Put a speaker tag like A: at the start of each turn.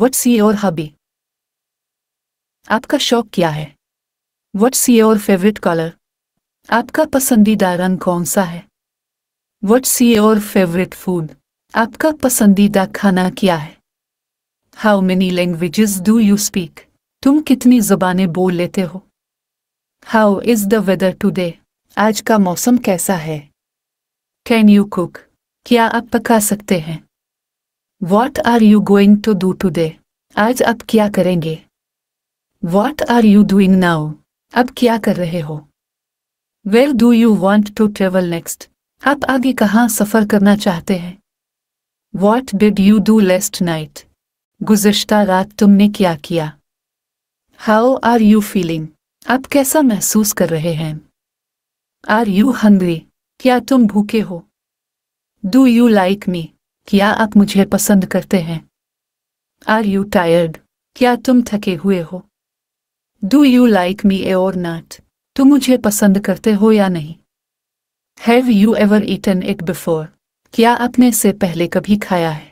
A: what's your हबी आपका शौक क्या है वट्स योर फेवरेट कलर आपका पसंदीदा रंग कौन सा है वट्स योर फेवरेट फूड आपका पसंदीदा खाना क्या है how many languages do you speak तुम कितनी जबानें बोल लेते हो how is the weather today आज का मौसम कैसा है कैन यू कुक क्या आप पका सकते हैं what are you going to do today आज आप क्या करेंगे what are you doing now अब क्या कर रहे हो where do you want to travel next आप आगे कहाँ सफर करना चाहते हैं what did you do last night गुजश्ता रात तुमने क्या किया हाउ आर यू फीलिंग आप कैसा महसूस कर रहे हैं आर यू हंग्री क्या तुम भूखे हो डू यू लाइक मी क्या आप मुझे पसंद करते हैं आर यू टायर्ड क्या तुम थके हुए हो डू यू लाइक मी ए और तुम मुझे पसंद करते हो या नहीं have you ever eaten it before क्या आपने इसे पहले कभी खाया है